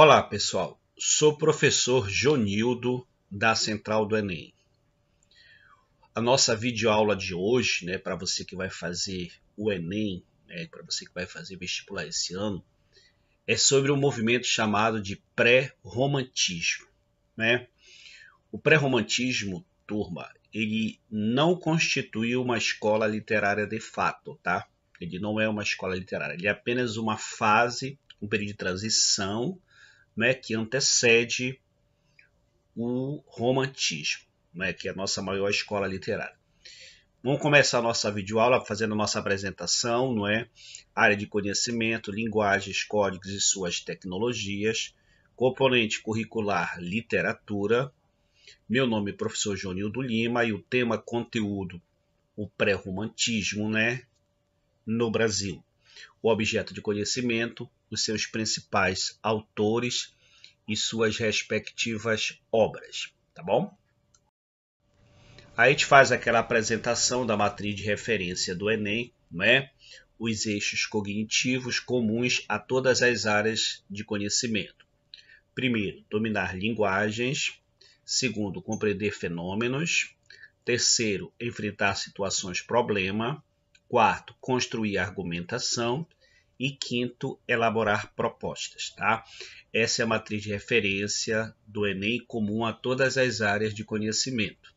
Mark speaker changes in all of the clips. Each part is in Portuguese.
Speaker 1: Olá, pessoal. Sou professor Jonildo da Central do Enem. A nossa videoaula de hoje, né, para você que vai fazer o Enem, né, para você que vai fazer vestibular esse ano, é sobre um movimento chamado de pré-romantismo, né? O pré-romantismo, turma, ele não constitui uma escola literária de fato, tá? Ele não é uma escola literária, ele é apenas uma fase, um período de transição né, que antecede o romantismo, né, que é a nossa maior escola literária. Vamos começar a nossa videoaula fazendo a nossa apresentação, não é? Área de conhecimento, linguagens, códigos e suas tecnologias, componente curricular literatura. Meu nome é professor Jonildo Lima e o tema conteúdo, o pré-romantismo, né? No Brasil. O objeto de conhecimento, os seus principais autores e suas respectivas obras, tá bom? Aí a gente faz aquela apresentação da matriz de referência do Enem, né? os eixos cognitivos comuns a todas as áreas de conhecimento. Primeiro, dominar linguagens. Segundo, compreender fenômenos. Terceiro, enfrentar situações problema. Quarto, construir argumentação e quinto, elaborar propostas, tá? Essa é a matriz de referência do Enem comum a todas as áreas de conhecimento.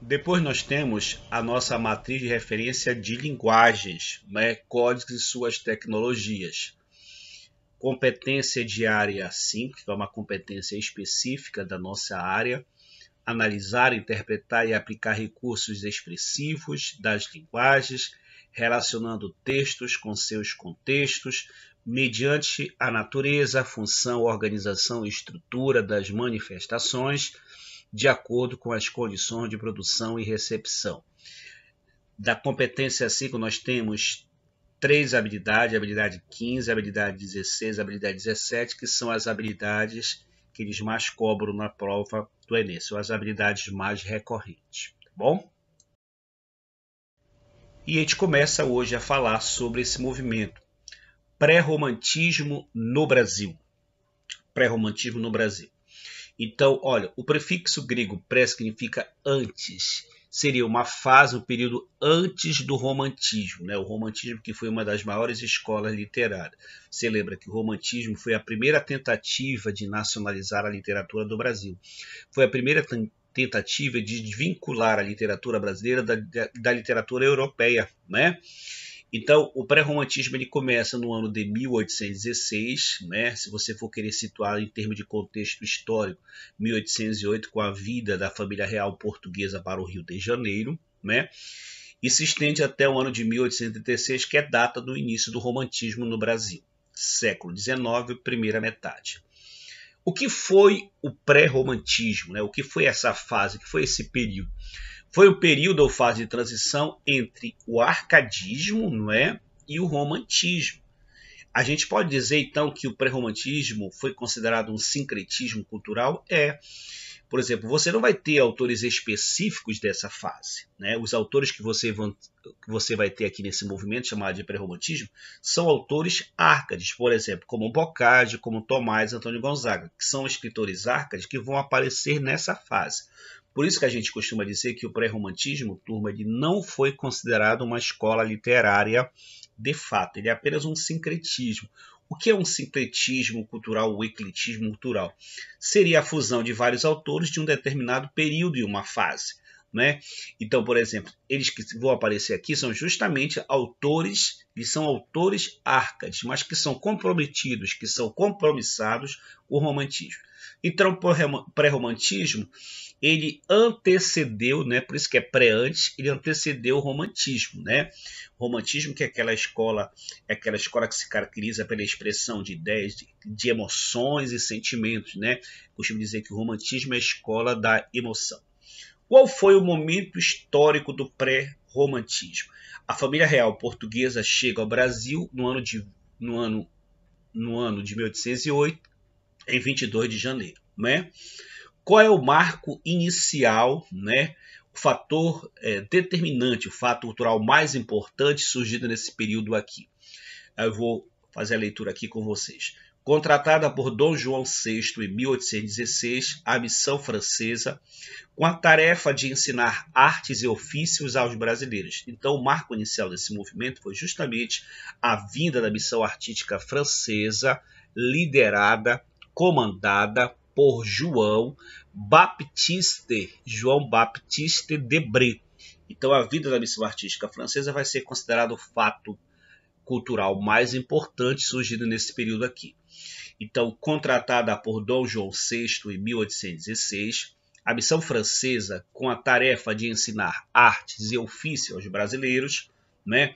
Speaker 1: Depois nós temos a nossa matriz de referência de linguagens, né? códigos e suas tecnologias. Competência de área 5, que é uma competência específica da nossa área, analisar, interpretar e aplicar recursos expressivos das linguagens, relacionando textos com seus contextos, mediante a natureza, função, organização e estrutura das manifestações, de acordo com as condições de produção e recepção. Da competência 5, nós temos três habilidades, habilidade 15, habilidade 16, habilidade 17, que são as habilidades que eles mais cobram na prova do Enem, são as habilidades mais recorrentes, tá bom? E a gente começa hoje a falar sobre esse movimento pré-romantismo no Brasil. Pré-romantismo no Brasil. Então, olha, o prefixo grego pré significa antes. Seria uma fase, um período antes do romantismo, né? O romantismo que foi uma das maiores escolas literárias. Você lembra que o romantismo foi a primeira tentativa de nacionalizar a literatura do Brasil. Foi a primeira tentativa de desvincular a literatura brasileira da, da, da literatura europeia, né? Então, o pré-romantismo ele começa no ano de 1816, né? Se você for querer situar em termos de contexto histórico, 1808 com a vida da família real portuguesa para o Rio de Janeiro, né? E se estende até o ano de 1836, que é data do início do romantismo no Brasil, século XIX, primeira metade. O que foi o pré-romantismo? Né? O que foi essa fase? O que foi esse período? Foi o período ou fase de transição entre o arcadismo não é? e o romantismo. A gente pode dizer então que o pré-romantismo foi considerado um sincretismo cultural? É. Por exemplo, você não vai ter autores específicos dessa fase. Né? Os autores que você, que você vai ter aqui nesse movimento chamado de pré-romantismo são autores árcades, por exemplo, como Boccaccio, como Tomás Antônio Gonzaga, que são escritores árcades que vão aparecer nessa fase. Por isso que a gente costuma dizer que o pré-romantismo, turma, ele não foi considerado uma escola literária de fato, ele é apenas um sincretismo, o que é um sincretismo cultural ou ecletismo cultural? Seria a fusão de vários autores de um determinado período e uma fase. Né? Então, por exemplo, eles que vão aparecer aqui são justamente autores, e são autores árcades, mas que são comprometidos, que são compromissados com o romantismo. Então, o pré-romantismo, ele antecedeu, né, por isso que é pré-antes, ele antecedeu o romantismo, né? O romantismo que é aquela escola, é aquela escola que se caracteriza pela expressão de ideias, de, de emoções e sentimentos, né? Costumo dizer que o romantismo é a escola da emoção. Qual foi o momento histórico do pré-romantismo? A família real portuguesa chega ao Brasil no ano de no ano no ano de 1808 em 22 de janeiro. Né? Qual é o marco inicial, né? o fator é, determinante, o fato cultural mais importante surgido nesse período aqui? Eu vou fazer a leitura aqui com vocês. Contratada por Dom João VI em 1816, a missão francesa, com a tarefa de ensinar artes e ofícios aos brasileiros. Então, o marco inicial desse movimento foi justamente a vinda da missão artística francesa, liderada comandada por João Baptiste, João Baptiste Debré. Então a vida da missão artística francesa vai ser considerado o fato cultural mais importante surgido nesse período aqui. Então, contratada por Dom João VI em 1816, a missão francesa, com a tarefa de ensinar artes e ofício aos brasileiros, né?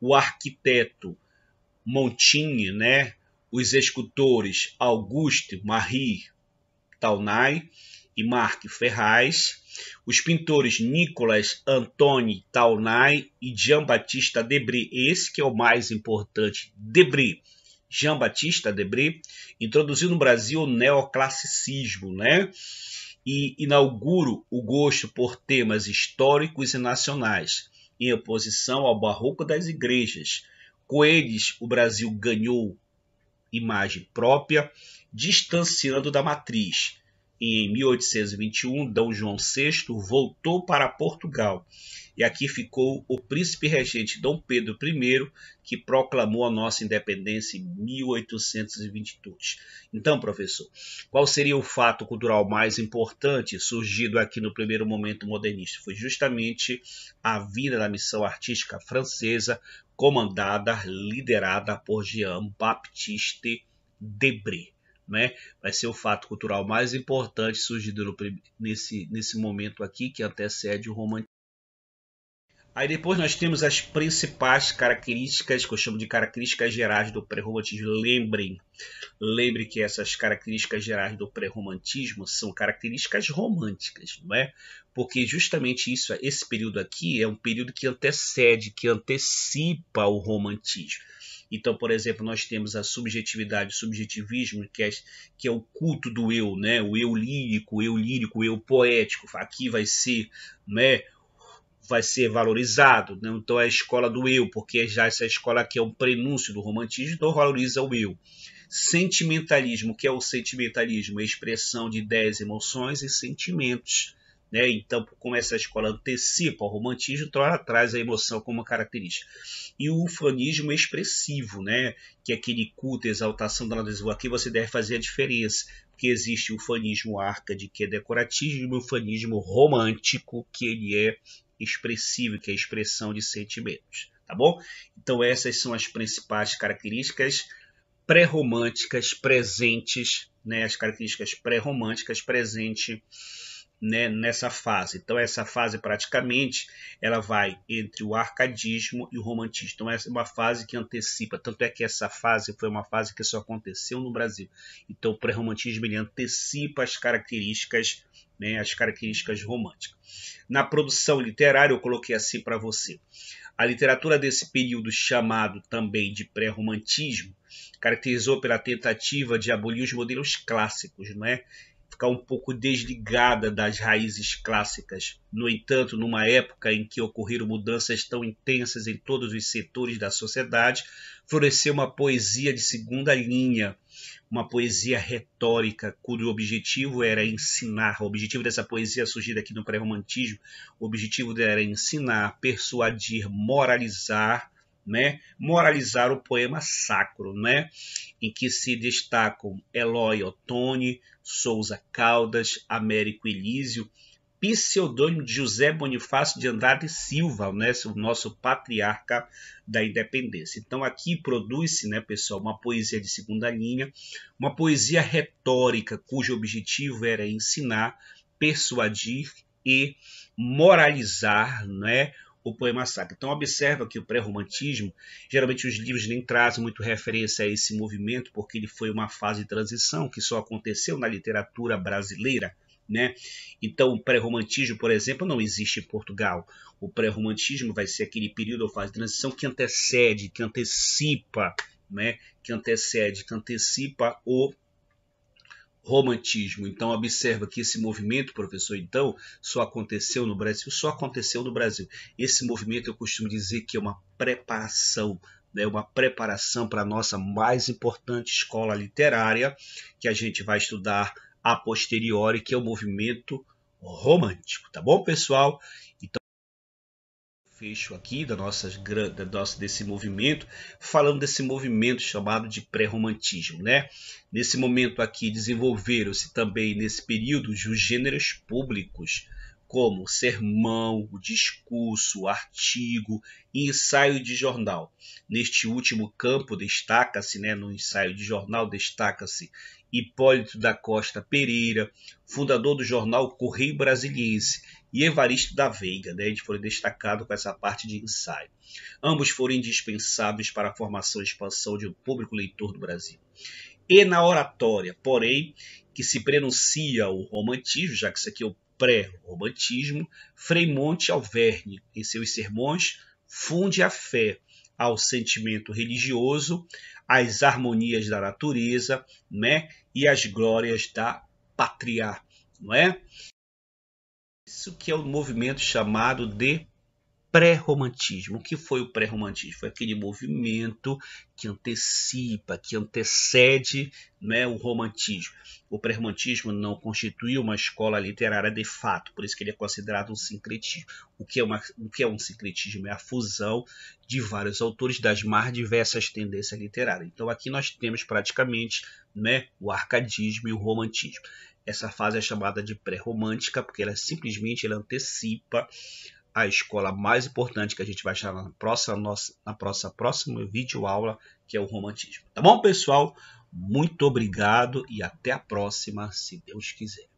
Speaker 1: o arquiteto Montini, né? os escultores Auguste Marie Taunay e Marc Ferraz, os pintores Nicolas Antoni Taunay e Jean-Baptista Debris. Esse que é o mais importante, Debris. Jean-Baptista Debris introduziu no Brasil o neoclassicismo, né? E inaugura o gosto por temas históricos e nacionais, em oposição ao barroco das igrejas. Com eles, o Brasil ganhou imagem própria, distanciando da matriz. E em 1821, D. João VI voltou para Portugal e aqui ficou o príncipe regente Dom Pedro I, que proclamou a nossa independência em 1822. Então, professor, qual seria o fato cultural mais importante surgido aqui no primeiro momento modernista? Foi justamente a vinda da missão artística francesa comandada, liderada por Jean-Baptiste Debré. Né? Vai ser o fato cultural mais importante surgido no, nesse, nesse momento aqui, que antecede o romantismo. Aí depois nós temos as principais características, que eu chamo de características gerais do pré-romantismo. Lembrem, lembre que essas características gerais do pré-romantismo são características românticas, não é? Porque justamente isso, esse período aqui é um período que antecede, que antecipa o romantismo. Então, por exemplo, nós temos a subjetividade, o subjetivismo, que é, que é o culto do eu, né? O eu lírico, o eu lírico, o eu poético. Aqui vai ser, né? vai ser valorizado. Né? Então é a escola do eu, porque já essa escola que é um prenúncio do romantismo, então valoriza o eu. Sentimentalismo, que é o sentimentalismo, a é expressão de ideias, emoções e sentimentos. Né? Então, como essa escola antecipa o romantismo, então ela traz a emoção como característica. E o ufanismo expressivo, né? que é aquele culto, exaltação da natureza. Aqui você deve fazer a diferença, porque existe o ufanismo arcade, que é decorativo, e o ufanismo romântico, que ele é expressivo, que é a expressão de sentimentos, tá bom? Então essas são as principais características pré-românticas presentes, né, as características pré-românticas presentes né, nessa fase. Então essa fase praticamente ela vai entre o arcadismo e o romantismo. Então essa é uma fase que antecipa. Tanto é que essa fase foi uma fase que só aconteceu no Brasil. Então o pré-romantismo antecipa as características né, as características românticas. Na produção literária, eu coloquei assim para você. A literatura desse período, chamado também de pré-romantismo, caracterizou pela tentativa de abolir os modelos clássicos, não é? ficar um pouco desligada das raízes clássicas. No entanto, numa época em que ocorreram mudanças tão intensas em todos os setores da sociedade, floresceu uma poesia de segunda linha, uma poesia retórica cujo objetivo era ensinar. O objetivo dessa poesia surgida aqui no pré-romantismo, o objetivo era ensinar, persuadir, moralizar, né? Moralizar o poema sacro, né? Em que se destacam Eloy Ottoni, Souza Caldas, Américo Elísio, pseudônimo de José Bonifácio de Andrade Silva, né, o nosso patriarca da independência. Então aqui produz-se, né, pessoal, uma poesia de segunda linha, uma poesia retórica cujo objetivo era ensinar, persuadir e moralizar, né, o poema sacro. Então observa que o pré-romantismo, geralmente os livros nem trazem muito referência a esse movimento, porque ele foi uma fase de transição que só aconteceu na literatura brasileira né? Então, o pré-romantismo, por exemplo, não existe em Portugal. O pré-romantismo vai ser aquele período ou fase de transição que antecede, que antecipa, né? que antecede, que antecipa o romantismo. Então, observa que esse movimento, professor, então, só aconteceu no Brasil, só aconteceu no Brasil. Esse movimento, eu costumo dizer que é uma preparação é uma preparação para a nossa mais importante escola literária, que a gente vai estudar a posteriori, que é o movimento romântico, tá bom, pessoal? Então, fecho aqui da nossa, da nossa desse movimento, falando desse movimento chamado de pré-romantismo, né? Nesse momento aqui desenvolveram-se também nesse período os gêneros públicos, como sermão, discurso, artigo e ensaio de jornal. Neste último campo destaca-se, né, no ensaio de jornal destaca-se Hipólito da Costa Pereira, fundador do jornal Correio Brasiliense, e Evaristo da Veiga, né, eles foram destacados com essa parte de ensaio. Ambos foram indispensáveis para a formação e expansão de um público leitor do Brasil. E na oratória, porém, que se prenuncia o romantismo, já que isso aqui é o pré-romantismo, Monte Alverne, em seus sermões, funde a fé ao sentimento religioso, às harmonias da natureza, né, e às glórias da pátria, não é? Isso que é o movimento chamado de pré-romantismo. O que foi o pré-romantismo? Foi aquele movimento que antecipa, que antecede né, o romantismo. O pré-romantismo não constituiu uma escola literária de fato, por isso que ele é considerado um sincretismo. O que é, uma, o que é um sincretismo? É a fusão de vários autores das mais diversas tendências literárias. Então aqui nós temos praticamente né, o arcadismo e o romantismo. Essa fase é chamada de pré-romântica porque ela simplesmente ela antecipa a escola mais importante que a gente vai achar na próxima, nossa, na próxima próxima vídeo aula, que é o romantismo. Tá bom, pessoal? Muito obrigado e até a próxima, se Deus quiser.